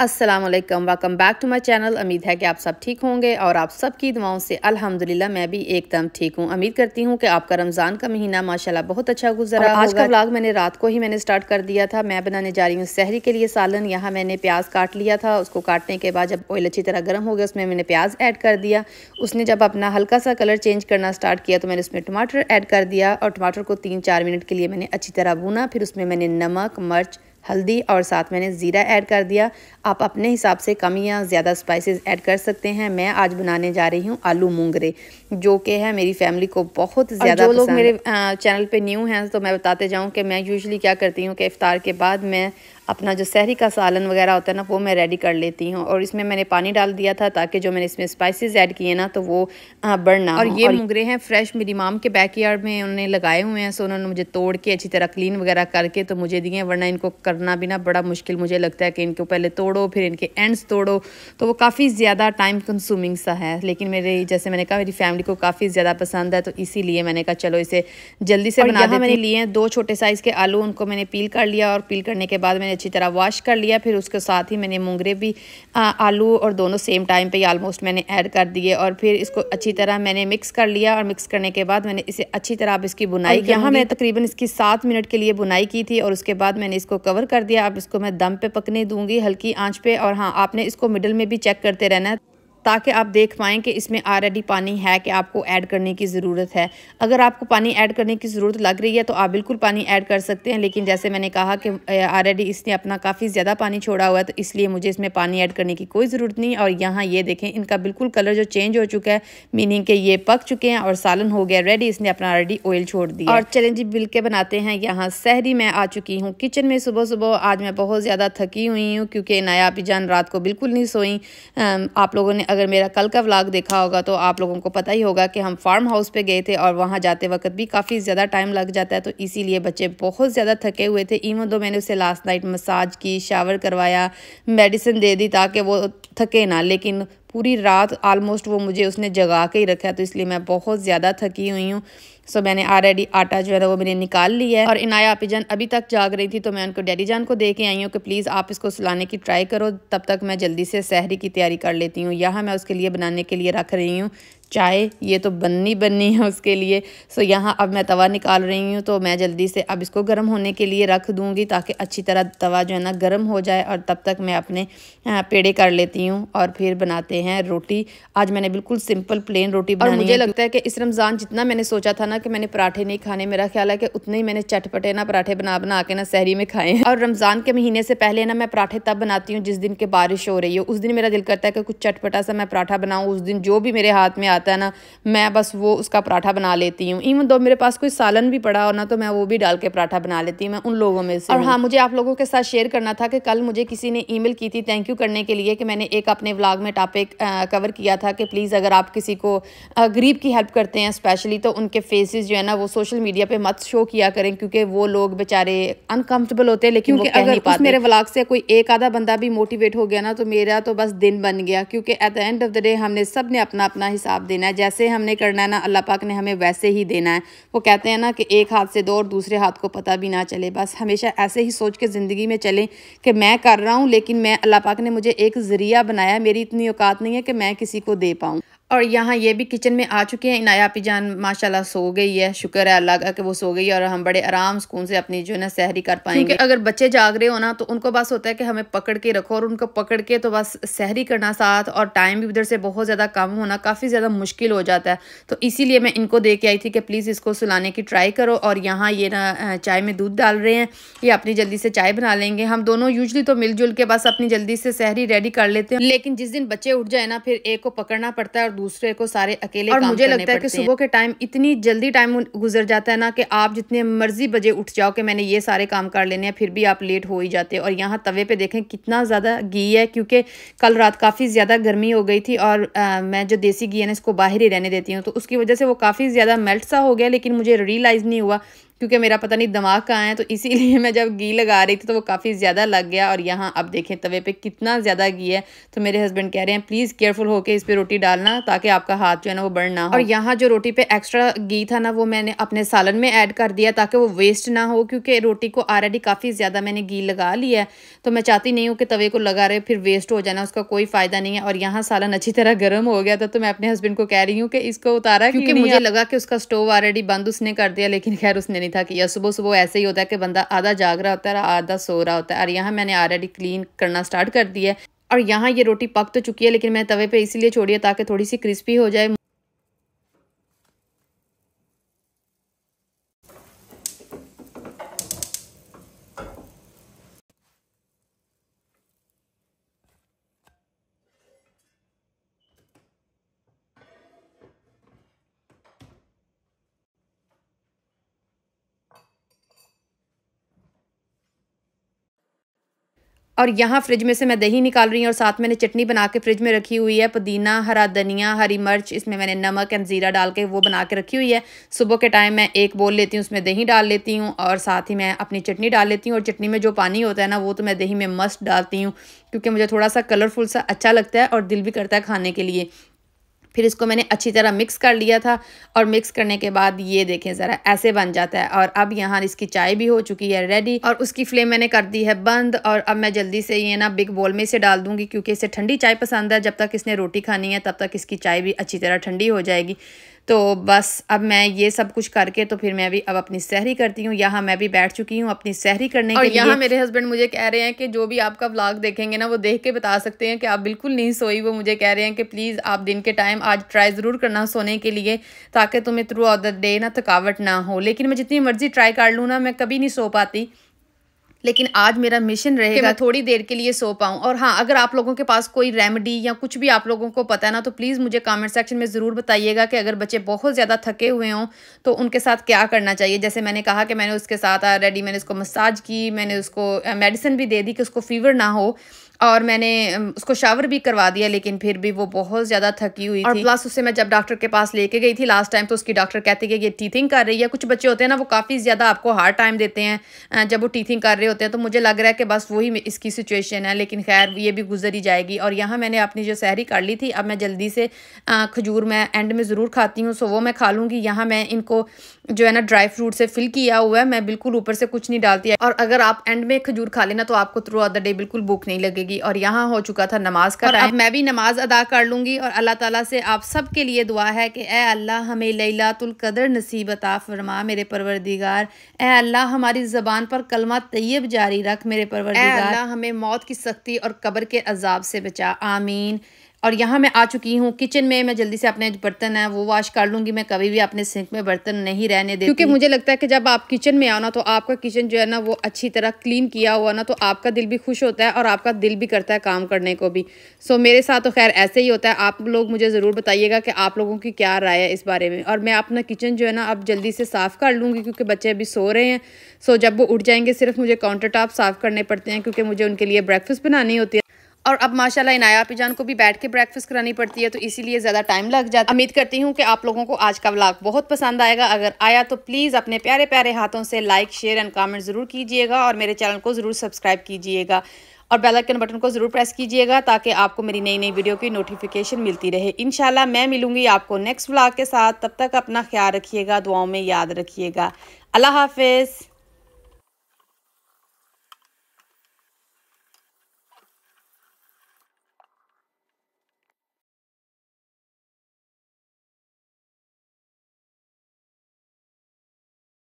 Aslam welcome back to my channel उम्मीद है कि आप सब ठीक होंगे और आप सब की दुआओं से अल्हम्दुलिल्लाह मैं भी एकदम ठीक हूँ उम्मीद करती हूँ कि आपका रमज़ान का महीना माशाल्लाह बहुत अच्छा गुजरा आज का व्लॉग मैंने रात को ही मैंने स्टार्ट कर दिया था मैं बनाने जा रही हूँ सहरी के लिए सालन यहाँ मैंने प्याज काट लिया था उसको काटने के बाद जब ऑयल अच्छी तरह गर्म हो गया उसमें मैंने प्याज ऐड कर दिया उसने जब अपना हल्का सा कलर चेंज करना स्टार्ट किया तो मैंने उसमें टमाटर ऐड कर दिया और टमाटर को तीन चार मिनट के लिए मैंने अच्छी तरह भुना फिर उसमें मैंने नमक मिर्च हल्दी और साथ मैंने ज़ीरा ऐड कर दिया आप अपने हिसाब से कम या ज़्यादा स्पाइसेस ऐड कर सकते हैं मैं आज बनाने जा रही हूँ आलू मूंगरे जो कि है मेरी फैमिली को बहुत ज़्यादा जो लोग मेरे चैनल पे न्यू हैं तो मैं बताते जाऊँ कि मैं यूजली क्या करती हूँ कि इफ़ार के बाद मैं अपना जो शहरी का सालन वगैरह होता है ना वो मैं रेडी कर लेती हूँ और इसमें मैंने पानी डाल दिया था ताकि जो मैंने इसमें स्पाइसेस ऐड किए ना तो वो बढ़ना हाँ, ना और ये और हैं फ्रेश मेरी माम के बैकयार्ड में उन्होंने लगाए हुए हैं सो उन्होंने मुझे तोड़ के अच्छी तरह क्लीन वगैरह करके तो मुझे दिए वरना इनको करना भी ना बड़ा मुश्किल मुझे लगता है कि इनको पहले तोड़ो फिर इनके एंड्स तोड़ो तो वो काफ़ी ज़्यादा टाइम कंज्यूमिंग सा है लेकिन मेरे जैसे मैंने कहा मेरी फैमिली को काफ़ी ज़्यादा पसंद है तो इसी मैंने कहा चलो इसे जल्दी से बना मैंने लिए हैं दो छोटे साइज़ के आलू उनको मैंने पील कर लिया और पील करने के बाद मैंने अच्छी तरह वॉश कर लिया फिर उसके साथ ही मैंने मुंगरे भी आ, आलू और दोनों सेम टाइम पे आलमोस्ट मैंने ऐड कर दिए और फिर इसको अच्छी तरह मैंने मिक्स कर लिया और मिक्स करने के बाद मैंने इसे अच्छी तरह अब इसकी बुनाई यहाँ मैंने तकरीबन इसकी सात मिनट के लिए बुनाई की थी और उसके बाद मैंने इसको कवर कर दिया अब इसको मैं दम पे पकने दूंगी हल्की आँच पे और हाँ आपने इसको मिडल में भी चेक करते रहना है ताकि आप देख पाएँ कि इसमें ऑलरेडी पानी है कि आपको ऐड करने की ज़रूरत है अगर आपको पानी ऐड करने की ज़रूरत लग रही है तो आप बिल्कुल पानी ऐड कर सकते हैं लेकिन जैसे मैंने कहा कि ऑलरेडी इसने अपना काफ़ी ज़्यादा पानी छोड़ा हुआ है तो इसलिए मुझे इसमें पानी ऐड करने की कोई ज़रूरत नहीं और यहाँ ये देखें इनका बिल्कुल कलर जो चेंज हो चुका है मीनिंग के ये पक चुके हैं और सालन हो गया रेडी इसने अपना ऑलरेडी ऑयल छोड़ दिया और चलें जी बिल के बनाते हैं यहाँ सहरी मैं आ चुकी हूँ किचन में सुबह सुबह आज मैं बहुत ज़्यादा थकी हुई हूँ क्योंकि नाया जान रात को बिल्कुल नहीं सोई आप लोगों ने अगर मेरा कल का व्लाग देखा होगा तो आप लोगों को पता ही होगा कि हम फार्म हाउस पे गए थे और वहाँ जाते वक्त भी काफ़ी ज़्यादा टाइम लग जाता है तो इसीलिए बच्चे बहुत ज़्यादा थके हुए थे इवन दो मैंने उसे लास्ट नाइट मसाज की शावर करवाया मेडिसिन दे दी ताकि वो थके ना लेकिन पूरी रात आलमोस्ट वो मुझे उसने जगा के ही रखा तो इसलिए मैं बहुत ज़्यादा थकी हुई हूँ सो मैंने ऑलरेडी आटा जो है वो मैंने निकाल लिया है और इनाया जान अभी तक जाग रही थी तो मैं उनको डैडी जान को दे के आई हूँ कि प्लीज़ आप इसको सुलाने की ट्राई करो तब तक मैं जल्दी से सहरी की तैयारी कर लेती हूँ यहाँ मैं उसके लिए बनाने के लिए रख रही हूँ चाय ये तो बननी बननी है उसके लिए सो यहाँ अब मैं तवा निकाल रही हूँ तो मैं जल्दी से अब इसको गर्म होने के लिए रख दूँगी ताकि अच्छी तरह तवा जो है ना गर्म हो जाए और तब तक मैं अपने पेड़े कर लेती हूँ और फिर बनाते हैं रोटी आज मैंने बिल्कुल सिंपल प्लेन रोटी बनाई मुझे लगता है कि इस रमज़ान जितना मैंने सोचा था ना कि मैंने पराठे नहीं खाने मेरा ख्याल है कि उतने ही मैंने चटपटे ना पराठे बना बना के ना सहरी में खाए हैं और रमज़ान के महीने से पहले ना मैं पराठे तब बनाती हूँ जिस दिन के बारिश हो रही है उस दिन मेरा दिल करता है कि कुछ चटपटा सा मैं पराठा बनाऊँ उस दिन जो भी मेरे हाथ में आ आता है ना मैं बस वो उसका पराठा बना लेती हूँ इवन दो मेरे पास कोई सालन भी पड़ा हो ना तो मैं वो भी डाल के पराठा बना लेती हूँ मैं उन लोगों में से और हाँ मुझे आप लोगों के साथ शेयर करना था कि कल मुझे किसी ने ई की थी थैंक यू करने के लिए कि मैंने एक अपने व्लाग में टॉपिक कवर किया था कि प्लीज़ अगर आप किसी को गरीब की हेल्प करते हैं स्पेशली तो उनके फेसेस जो है ना वो सोशल मीडिया पे मत शो किया करें क्योंकि वो लोग बेचारे अनकम्फर्टेबल होते हैं लेकिन क्योंकि अगर पास मेरे व्लाग से कोई एक आधा बंदा भी मोटिवेट हो गया ना तो मेरा तो बस दिन बन गया क्योंकि at the end of the day हमने सब ने अपना अपना हिसाब देना है जैसे हमने करना है ना अल्लाह पाक ने हमें वैसे ही देना है वो कहते हैं ना कि एक हाथ से दो और दूसरे हाथ को पता भी ना चले बस हमेशा ऐसे ही सोच के ज़िंदगी में चलें कि मैं कर रहा हूँ लेकिन मैं अल्लाह पाक ने मुझे एक ज़रिया बनाया मेरी इतनी औकात नहीं है कि मैं किसी को दे पाऊँ और यहाँ ये भी किचन में आ चुके हैं इनाया जान माशाल्लाह सो गई है शुक्र है अल्लाह का कि वो सो गई है और हम बड़े आराम सुकून से अपनी जो है ना सहरी कर पाएंगे क्योंकि अगर बच्चे जाग रहे हो ना तो उनको बस होता है कि हमें पकड़ के रखो और उनको पकड़ के तो बस सहरी करना साथ और टाइम भी उधर से बहुत ज़्यादा कम होना काफ़ी ज़्यादा मुश्किल हो जाता है तो इसी मैं इनको दे के आई थी कि प्लीज़ इसको सुलाने की ट्राई करो और यहाँ ये ना चाय में दूध डाल रहे हैं ये अपनी जल्दी से चाय बना लेंगे हम दोनों यूजली तो मिलजुल के बस अपनी जल्दी से सहरी रेडी कर लेते हैं लेकिन जिस दिन बच्चे उठ जाए ना फिर एक को पकड़ना पड़ता है दूसरे को सारे अकेले और काम मुझे लगता है कि सुबह के टाइम इतनी जल्दी टाइम गुजर जाता है ना कि आप जितने मर्जी बजे उठ जाओ कि मैंने ये सारे काम कर लेने हैं फिर भी आप लेट हो ही जाते हैं और यहाँ तवे पे देखें कितना ज़्यादा घी है क्योंकि कल रात काफ़ी ज़्यादा गर्मी हो गई थी और आ, मैं जो देसी घी है ना इसको बाहर ही रहने देती हूँ तो उसकी वजह से वो काफ़ी ज़्यादा मेल्ट सा हो गया लेकिन मुझे रियलाइज़ नहीं हुआ क्योंकि मेरा पता नहीं दिमाग कहाँ है तो इसीलिए मैं जब घी लगा रही थी तो वो काफ़ी ज़्यादा लग गया और यहाँ अब देखें तवे पे कितना ज़्यादा घी है तो मेरे हस्बैंड कह रहे हैं प्लीज़ केयरफुल होकर इस पर रोटी डालना ताकि आपका हाथ जो है ना वो बढ़ना ना हो और यहाँ जो रोटी पे एक्स्ट्रा घी था ना वो मैंने अपने सालन में ऐड कर दिया ताकि वो वेस्ट ना हो क्योंकि रोटी को ऑलरेडी काफ़ी ज़्यादा मैंने घी लगा लिया है तो मैं चाहती नहीं हूँ कि तवे को लगा रहे फिर वेस्ट हो जाना उसका कोई फ़ायदा नहीं है और यहाँ सालन अच्छी तरह गर्म हो गया था तो मैं अपने हस्बैंड को कह रही हूँ कि इसको उतारा क्योंकि मुझे लगा कि उसका स्टोव ऑलरेडी बंद उसने कर दिया लेकिन खैर उसने था या सुबह सुबह ऐसे ही होता है कि बंदा आधा जाग रहा होता है और आधा सो रहा होता है और यहाँ मैंने ऑलरेडी क्लीन करना स्टार्ट कर दिया है और यहाँ ये रोटी पक तो चुकी है लेकिन मैं तवे पे इसीलिए छोड़ी है ताकि थोड़ी सी क्रिस्पी हो जाए और यहाँ फ्रिज में से मैं दही निकाल रही हूँ और साथ मैंने चटनी बना के फ्रिज में रखी हुई है पुदीना हरा धनिया हरी मिर्च इसमें मैंने नमक एंड ज़ीरा डाल के वो बना के रखी हुई है सुबह के टाइम मैं एक बोल लेती हूँ उसमें दही डाल लेती हूँ और साथ ही मैं अपनी चटनी डाल लेती हूँ और चटनी में जो पानी होता है ना वो तो मैं दही में मस्त डालती हूँ क्योंकि मुझे थोड़ा सा कलरफुल सा अच्छा लगता है और दिल भी करता है खाने के लिए फिर इसको मैंने अच्छी तरह मिक्स कर लिया था और मिक्स करने के बाद ये देखें ज़रा ऐसे बन जाता है और अब यहाँ इसकी चाय भी हो चुकी है रेडी और उसकी फ्लेम मैंने कर दी है बंद और अब मैं जल्दी से ये ना बिग बोल में इसे डाल दूँगी क्योंकि इसे ठंडी चाय पसंद है जब तक इसने रोटी खानी है तब तक इसकी चाय भी अच्छी तरह ठंडी हो जाएगी तो बस अब मैं ये सब कुछ करके तो फिर मैं भी अब अपनी सहरी करती हूँ यहाँ मैं भी बैठ चुकी हूँ अपनी सहरी करने और के यहाँ मेरे हस्बैंड मुझे कह रहे हैं कि जो भी आपका व्लॉग देखेंगे ना वो देख के बता सकते हैं कि आप बिल्कुल नहीं सोई वो मुझे कह रहे हैं कि प्लीज़ आप दिन के टाइम आज ट्राई ज़रूर करना सोने के लिए ताकि तुम्हें थ्रू आउट द डे ना थकावट ना हो लेकिन मैं जितनी मर्ज़ी ट्राई कर लूँ ना मैं कभी नहीं सो पाती लेकिन आज मेरा मिशन रहेगा मैं थोड़ी देर के लिए सो पाऊँ और हाँ अगर आप लोगों के पास कोई रेमेडी या कुछ भी आप लोगों को पता है ना तो प्लीज़ मुझे कमेंट सेक्शन में ज़रूर बताइएगा कि अगर बच्चे बहुत ज़्यादा थके हुए हों तो उनके साथ क्या करना चाहिए जैसे मैंने कहा कि मैंने उसके साथ ऑलरेडी मैंने उसको मसाज की मैंने उसको मेडिसिन भी दे दी कि उसको फीवर ना हो और मैंने उसको शावर भी करवा दिया लेकिन फिर भी वो बहुत ज़्यादा थकी हुई और थी प्लस उसे मैं जब डॉक्टर के पास लेके गई थी लास्ट टाइम तो उसकी डॉक्टर कहते कि ये टीथिंग कर रही है कुछ बच्चे होते हैं ना वो काफ़ी ज़्यादा आपको हार्ड टाइम देते हैं जब वो टीथिंग कर रहे होते हैं तो मुझे लग रहा है कि बस वही इसकी सिचुएशन है लेकिन खैर ये भी गुजर ही जाएगी और यहाँ मैंने अपनी जो सहरी कर ली थी अब मैं जल्दी से खजूर मैं एंड में ज़रूर खाती हूँ सो वो मैं खा लूँगी यहाँ मैं इनको जो है ना ड्राई फ्रूट से फिल किया हुआ है मैं बिल्कुल ऊपर से कुछ नहीं डालती है और अगर आप एंड में खजूर खा लेना तो आपको थ्रू आउट द डे बिल्कुल भूख नहीं लगेगी और यहाँ हो चुका था नमाज का और अब मैं भी नमाज अदा कर लूंगी और अल्लाह ताला से आप सब के लिए दुआ है कि ए अल्लाह हमें लैलातुल कदर नसीब अता फरमा मेरे परवरदिगार ए अल्लाह हमारी ज़बान पर कलमा तैयब जारी रख मेरे परवरदिगार अल्लाह हमें मौत की सख्ती और कब्र के अजाब से बचा आमीन और यहाँ मैं आ चुकी हूँ किचन में मैं जल्दी से अपने बर्तन है वो वॉश कर लूँगी मैं कभी भी अपने सिंक में बर्तन नहीं रहने देती क्योंकि मुझे लगता है कि जब आप किचन में आओ ना तो आपका किचन जो है ना वो अच्छी तरह क्लीन किया हुआ ना तो आपका दिल भी खुश होता है और आपका दिल भी करता है काम करने को भी सो मेरे साथ तो खैर ऐसे ही होता है आप लोग मुझे ज़रूर बताइएगा कि आप लोगों की क्या राय है इस बारे में और मैं अपना किचन जो है ना अब जल्दी से साफ़ कर लूँगी क्योंकि बच्चे अभी सो रहे हैं सो जब वो उठ जाएंगे सिर्फ मुझे काउंटर टॉप साफ़ करने पड़ते हैं क्योंकि मुझे उनके लिए ब्रेकफास्ट बनानी होती है और अब माशाल्लाह इनाया पिजान को भी बैठ के ब्रेकफास्ट करानी पड़ती है तो इसीलिए ज़्यादा टाइम लग जाता है उम्मीद करती हूँ कि आप लोगों को आज का व्लॉग बहुत पसंद आएगा अगर आया तो प्लीज़ अपने प्यारे प्यारे हाथों से लाइक शेयर एंड कमेंट ज़रूर कीजिएगा और मेरे चैनल को ज़रूर सब्सक्राइब कीजिएगा और बेल आइकन बटन को ज़रूर प्रेस कीजिएगा ताकि आपको मेरी नई नई वीडियो की नोटिफिकेशन मिलती रहे इन मैं मिलूँगी आपको नेक्स्ट व्लॉग के साथ तब तक अपना ख्याल रखिएगा दुआओं में याद रखिएगा अल्लाह हाफिज़